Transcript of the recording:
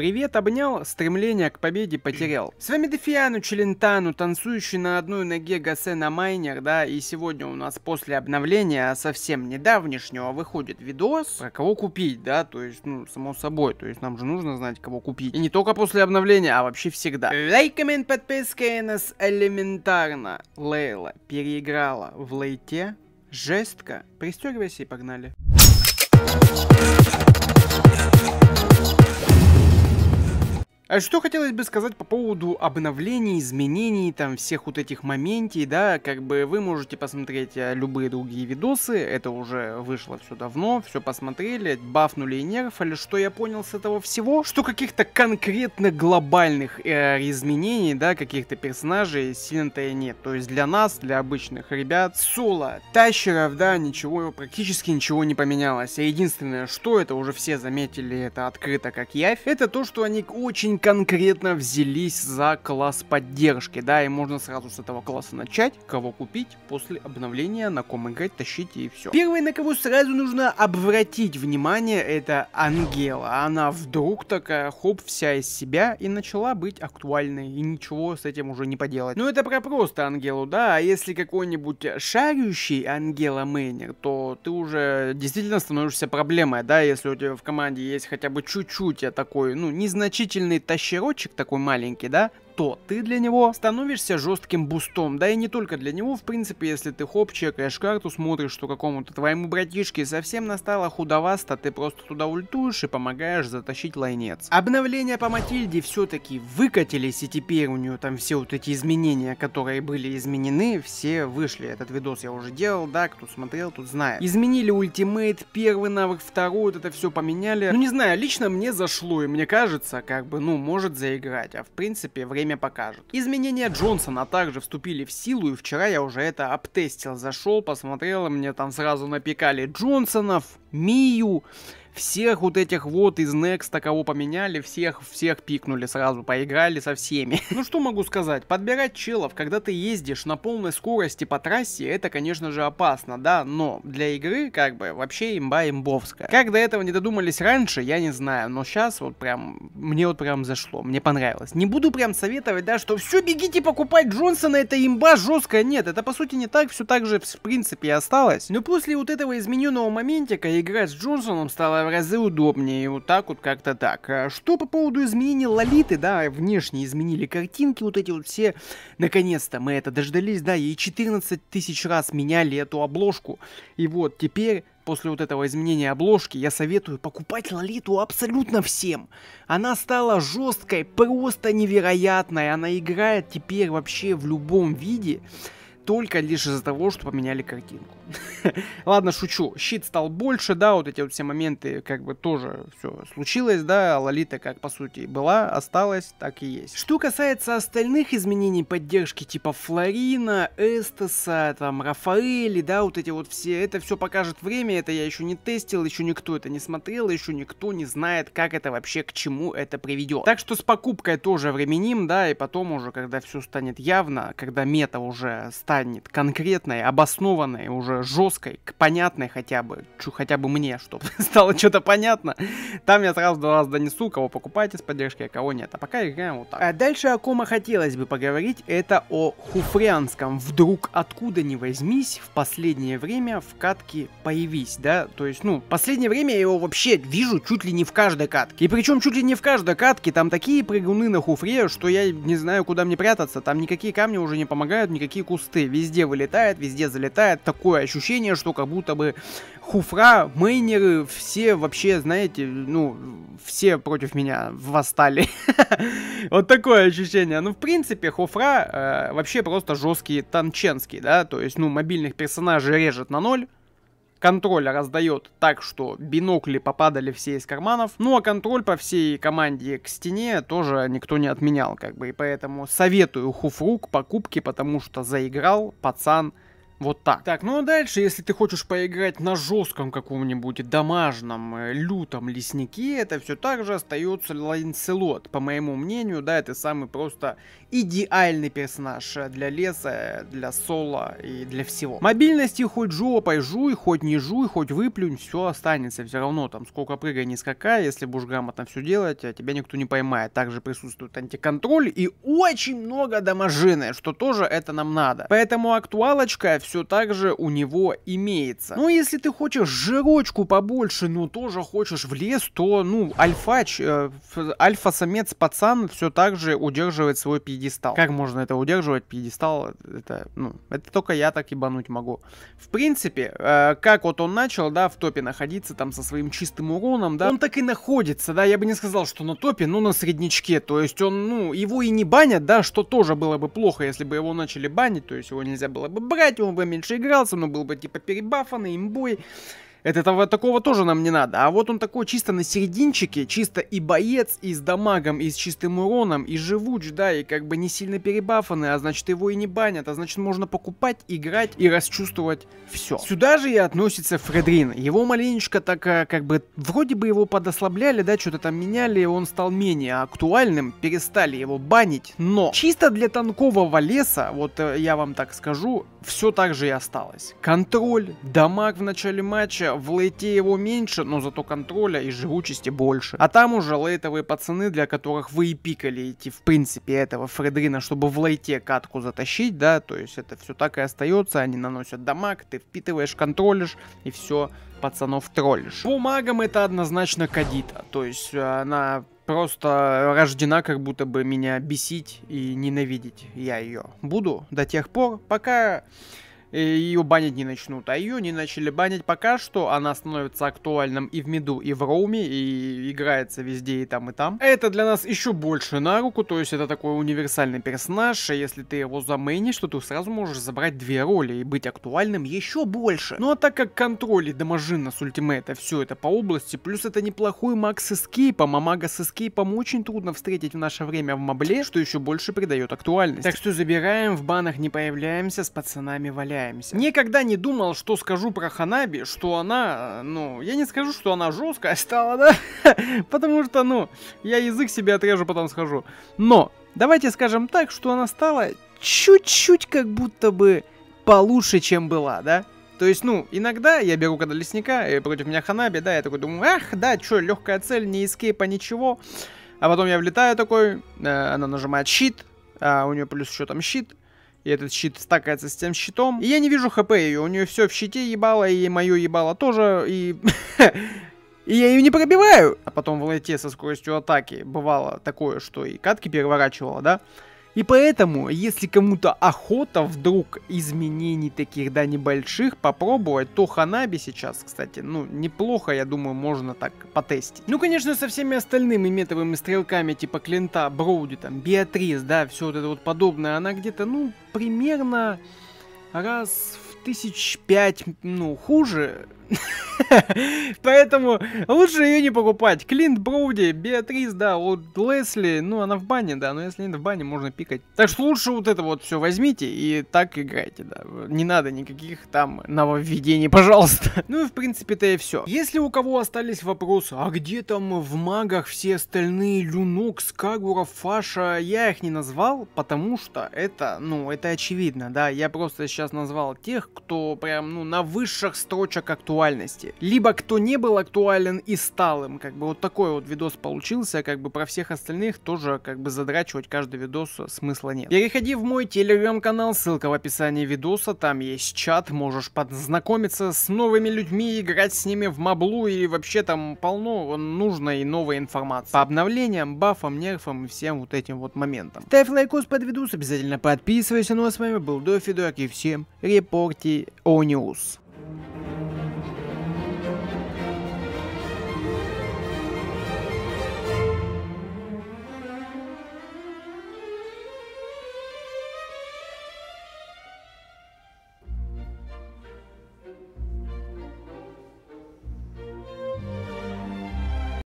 привет обнял, стремление к победе потерял. С вами Дефиану Челентану, танцующий на одной ноге Гасена Майнер, да, и сегодня у нас после обновления совсем недавнешнего выходит видос про кого купить, да, то есть, ну, само собой, то есть нам же нужно знать, кого купить. И не только после обновления, а вообще всегда. Лайк, коммент, подписка нас элементарно. Лейла переиграла в лейте жестко. Пристегивайся и погнали. А что хотелось бы сказать по поводу обновлений, изменений, там всех вот этих моментий, да, как бы вы можете посмотреть э, любые другие видосы, это уже вышло все давно, все посмотрели, бафнули и нерфали, что я понял с этого всего, что каких-то конкретно глобальных э, изменений, да, каких-то персонажей сильно-то и нет, то есть для нас, для обычных ребят, соло, тащеров, да, ничего, практически ничего не поменялось, единственное, что это уже все заметили, это открыто как явь, это то, что они очень конкретно взялись за класс поддержки, да, и можно сразу с этого класса начать, кого купить после обновления, на ком играть, тащить и все. Первое, на кого сразу нужно обратить внимание, это Ангела. Она вдруг такая, хоп, вся из себя и начала быть актуальной, и ничего с этим уже не поделать. Ну это про просто Ангелу, да, а если какой-нибудь шарющий Ангела Мейнер, то ты уже действительно становишься проблемой, да, если у тебя в команде есть хотя бы чуть-чуть такой, ну, незначительный тащерочек такой маленький, да, что ты для него, становишься жестким бустом. Да и не только для него, в принципе, если ты хоп, чекаешь карту, смотришь, что какому-то твоему братишке совсем настало худовасто, ты просто туда ультуешь и помогаешь затащить лайнец. Обновления по Матильде все-таки выкатились, и теперь у нее там все вот эти изменения, которые были изменены, все вышли. Этот видос я уже делал, да, кто смотрел, тут знает. Изменили ультимейт, первый навык, второй, вот это все поменяли. Ну не знаю, лично мне зашло, и мне кажется, как бы, ну, может заиграть, а в принципе, время время покажет. Изменения Джонсона также вступили в силу, и вчера я уже это обтестил. Зашел, посмотрел, и мне там сразу напекали Джонсонов, Мию всех вот этих вот из Next а кого поменяли, всех, всех пикнули сразу, поиграли со всеми. Ну что могу сказать, подбирать челов, когда ты ездишь на полной скорости по трассе, это, конечно же, опасно, да, но для игры, как бы, вообще имба имбовская. Как до этого не додумались раньше, я не знаю, но сейчас вот прям, мне вот прям зашло, мне понравилось. Не буду прям советовать, да, что все, бегите покупать Джонсона, это имба жесткая, нет, это по сути не так, все так же в принципе и осталось. Но после вот этого измененного моментика игра с Джонсоном стала в разы удобнее, вот так вот как-то так. А что по поводу изменения Лолиты, да, внешне изменили картинки, вот эти вот все, наконец-то мы это дождались, да, и 14 тысяч раз меняли эту обложку. И вот теперь после вот этого изменения обложки я советую покупать Лолиту абсолютно всем. Она стала жесткой, просто невероятной. Она играет теперь вообще в любом виде только лишь из-за того, что поменяли картинку. Ладно, шучу. Щит стал больше, да, вот эти вот все моменты, как бы тоже все случилось, да, Лолита как по сути была, осталась, так и есть. Что касается остальных изменений поддержки типа Флорина, Эстеса, там, Рафаэли, да, вот эти вот все, это все покажет время, это я еще не тестил, еще никто это не смотрел, еще никто не знает, как это вообще, к чему это приведет. Так что с покупкой тоже временим, да, и потом уже, когда все станет явно, когда мета уже ставит станет конкретной, обоснованной, уже жесткой, понятной хотя бы, чу, хотя бы мне, чтобы стало что-то понятно, там я сразу до вас донесу, кого покупать с поддержкой, а кого нет. А пока играем вот так. А дальше о ком хотелось бы поговорить, это о Хуфрянском. Вдруг откуда ни возьмись, в последнее время в катке появись, да? То есть, ну, последнее время я его вообще вижу чуть ли не в каждой катке. И причем чуть ли не в каждой катке, там такие прыгуны на Хуфре, что я не знаю, куда мне прятаться, там никакие камни уже не помогают, никакие кусты хиты везде вылетает, везде залетает. Такое ощущение, что как будто бы Хуфра, Мейнеры, все вообще, знаете, ну, все против меня восстали. вот такое ощущение. Ну, в принципе, Хуфра э, вообще просто жесткий танченский, да, то есть, ну, мобильных персонажей режет на ноль, Контроль раздает так, что бинокли попадали все из карманов. Ну а контроль по всей команде к стене тоже никто не отменял, как бы. И поэтому советую Хуфрук покупки, потому что заиграл пацан вот так. Так, ну а дальше, если ты хочешь поиграть на жестком каком-нибудь домашнем э, лютом леснике, это все так же остается Ланселот. По моему мнению, да, это самый просто идеальный персонаж э, для леса, э, для соло и для всего. Мобильности хоть жопой жуй, хоть не жуй, хоть выплюнь, все останется все равно. Там сколько прыгай, не скакай, если будешь грамотно все делать, тебя никто не поймает. Также присутствует антиконтроль и очень много дамажины, что тоже это нам надо. Поэтому актуалочка все все так же у него имеется. Но ну, если ты хочешь жирочку побольше, но тоже хочешь в лес, то, ну, альфач, э, альфа-самец пацан все так же удерживает свой пьедестал. Как можно это удерживать? Пьедестал, это, ну, это только я так ебануть могу. В принципе, э, как вот он начал, да, в топе находиться там со своим чистым уроном, да, он так и находится, да, я бы не сказал, что на топе, но на среднячке, то есть он, ну, его и не банят, да, что тоже было бы плохо, если бы его начали банить, то есть его нельзя было бы брать, он бы бы меньше игрался, но был бы типа перебафанный, имбой. Этого такого тоже нам не надо. А вот он такой чисто на серединчике, чисто и боец, и с дамагом, и с чистым уроном, и живуч, да, и как бы не сильно перебафанный, а значит его и не банят, а значит можно покупать, играть и расчувствовать все. Сюда же и относится Фредрин. Его маленечко так э, как бы вроде бы его подослабляли, да, что-то там меняли, он стал менее актуальным, перестали его банить, но чисто для танкового леса, вот э, я вам так скажу, все так же и осталось. Контроль, дамаг в начале матча, в лейте его меньше, но зато контроля и живучести больше. А там уже лейтовые пацаны, для которых вы и пикали идти, в принципе, этого Фредрина, чтобы в лейте катку затащить, да, то есть это все так и остается, они наносят дамаг, ты впитываешь, контролишь, и все, пацанов троллишь. По магам это однозначно кадита, то есть э, она просто рождена как будто бы меня бесить и ненавидеть. Я ее буду до тех пор, пока Э, ее банить не начнут. А ее не начали банить пока что. Она становится актуальным и в миду, и в роуме, и играется везде и там, и там. Это для нас еще больше на руку, то есть это такой универсальный персонаж, и если ты его замейнишь, то ты сразу можешь забрать две роли и быть актуальным еще больше. Ну а так как контроль и дамажина с ультимейта, все это по области, плюс это неплохой маг с эскейпом, а мага с эскейпом очень трудно встретить в наше время в мобле, что еще больше придает актуальность. Так что забираем, в банах не появляемся, с пацанами валяем возвращаемся. Никогда не думал, что скажу про Ханаби, что она, э, ну, я не скажу, что она жесткая стала, да? Потому что, ну, я язык себе отрежу, потом схожу. Но, давайте скажем так, что она стала чуть-чуть как будто бы получше, чем была, да? То есть, ну, иногда я бегу, когда лесника, и против меня Ханаби, да, я такой думаю, ах, да, что легкая цель, не эскейпа, ничего. А потом я влетаю такой, э, она нажимает щит, а у нее плюс еще там щит, и этот щит стакается с тем щитом. И я не вижу хп ее. У нее все в щите ебало, и мое ебало тоже. И... И я ее не пробиваю. А потом в лайте со скоростью атаки бывало такое, что и катки переворачивала, да? И поэтому, если кому-то охота вдруг изменений таких, да, небольших попробовать, то Ханаби сейчас, кстати, ну, неплохо, я думаю, можно так потестить. Ну, конечно, со всеми остальными метовыми стрелками, типа Клинта, Броуди, там, Беатрис, да, все вот это вот подобное, она где-то, ну, примерно раз в тысяч пять, ну, хуже, Поэтому лучше ее не покупать. Клинт Броуди, Беатрис, да, вот Лесли, ну она в бане, да, но если нет в бане, можно пикать. Так что лучше вот это вот все возьмите и так играйте, да. Не надо никаких там нововведений, пожалуйста. Ну и в принципе-то и все. Если у кого остались вопросы, а где там в магах все остальные Люнок, Скагура, Фаша, я их не назвал, потому что это, ну, это очевидно, да. Я просто сейчас назвал тех, кто прям, ну, на высших строчек актуален актуальности. Либо кто не был актуален и стал им, как бы вот такой вот видос получился, как бы про всех остальных тоже как бы задрачивать каждый видос смысла нет. Переходи в мой телеграм-канал, ссылка в описании видоса, там есть чат, можешь познакомиться с новыми людьми, играть с ними в маблу и вообще там полно нужной и новой информации. По обновлениям, бафам, нерфам и всем вот этим вот моментам. Ставь лайкос под видос, обязательно подписывайся, ну а с вами был Дофидок и всем репорти О-Ньюс.